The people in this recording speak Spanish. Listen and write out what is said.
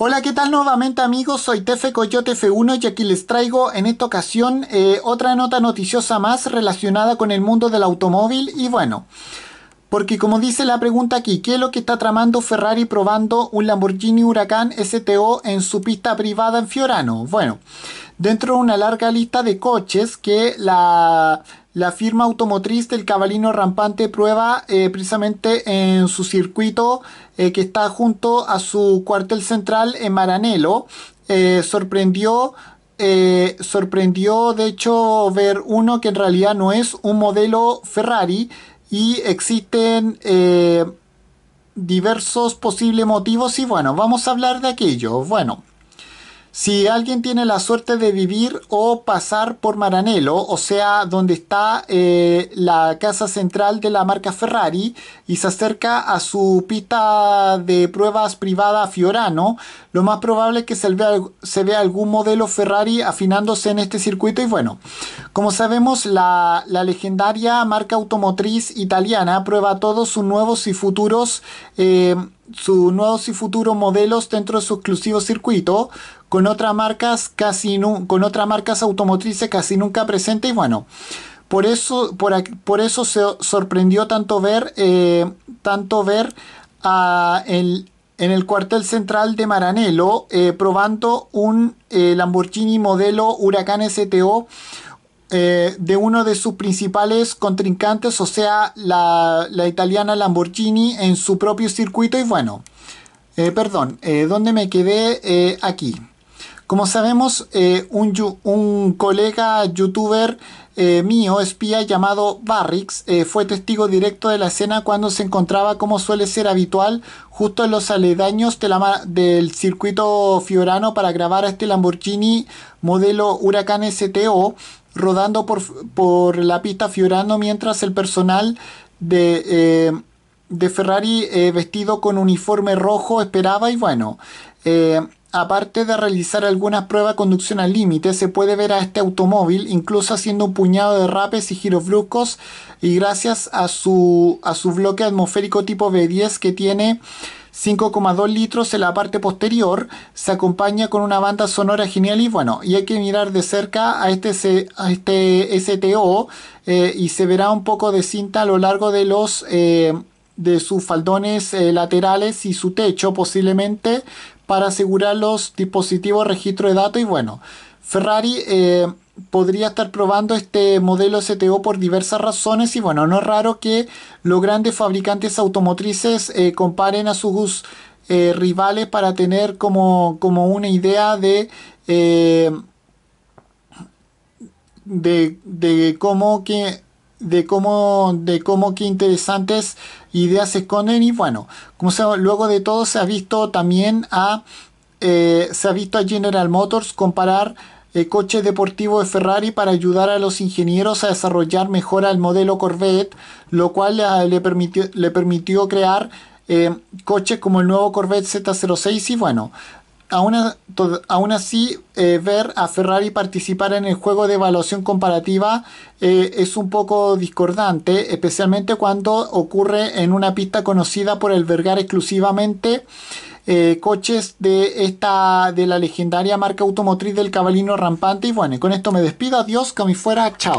Hola, ¿qué tal nuevamente amigos? Soy Tefe Coyote F1 y aquí les traigo en esta ocasión eh, otra nota noticiosa más relacionada con el mundo del automóvil y bueno... Porque como dice la pregunta aquí, ¿qué es lo que está tramando Ferrari probando un Lamborghini Huracán STO en su pista privada en Fiorano? Bueno, dentro de una larga lista de coches que la, la firma automotriz del cabalino rampante prueba eh, precisamente en su circuito eh, que está junto a su cuartel central en Maranelo. Eh, sorprendió sorprendió de hecho ver uno que en realidad no es un modelo Ferrari, y existen eh, diversos posibles motivos y bueno, vamos a hablar de aquello. Bueno, si alguien tiene la suerte de vivir o pasar por Maranello, o sea, donde está eh, la casa central de la marca Ferrari, y se acerca a su pista de pruebas privada Fiorano, lo más probable es que se vea, algún modelo Ferrari afinándose en este circuito. Y bueno, como sabemos, la, legendaria marca automotriz italiana prueba todos sus nuevos y futuros. Eh, sus nuevos y futuros modelos dentro de su exclusivo circuito con otras marcas casi con otras marcas automotrices casi nunca presentes y bueno por eso por eso se sorprendió tanto ver eh, tanto ver el, en el cuartel central de Maranello eh, probando un eh, Lamborghini modelo Huracán STO eh, de uno de sus principales contrincantes, o sea, la, italiana Lamborghini en su propio circuito. Y bueno, eh, perdón, eh, ¿dónde me quedé? Eh, aquí. Como sabemos, un, colega youtuber mío, espía llamado Barrix, fue testigo directo de la escena cuando se encontraba, como suele ser habitual, justo en los aledaños del circuito Fiorano para grabar a este Lamborghini modelo Huracán STO rodando por, la pista Fiorano mientras el personal de, eh, Ferrari eh, vestido con uniforme rojo esperaba y bueno, eh, Aparte de realizar algunas pruebas de conducción al límite, se puede ver a este automóvil incluso haciendo un puñado de rapes y giros bruscos y gracias a su, su bloque atmosférico tipo B10 que tiene 5,2 litros en la parte posterior, se acompaña con una banda sonora genial y bueno, y hay que mirar de cerca a este, a este STO eh, y se verá un poco de cinta a lo largo de los... Eh, de sus faldones eh, laterales y su techo posiblemente para asegurar los dispositivos registro de datos y bueno, Ferrari eh, podría estar probando este modelo STO por diversas razones y bueno, no es raro que los grandes fabricantes automotrices eh, comparen a sus eh, rivales para tener como, como una idea De, de, cómo que de cómo, de cómo qué interesantes ideas se esconden y bueno, como luego de todo se ha visto también a, eh, se ha visto a General Motors comparar eh, coches deportivos de Ferrari para ayudar a los ingenieros a desarrollar mejor al modelo Corvette, lo cual eh, le, permitió, le permitió crear coches como el nuevo Corvette Z06 y bueno, aún, aún así, eh, ver a Ferrari participar en el juego de evaluación comparativa eh, es un poco discordante, especialmente cuando ocurre en una pista conocida por albergar exclusivamente eh, coches de esta de la legendaria marca automotriz del Cabalino Rampante. Y bueno, con esto me despido, adiós, que mi fuera, chao.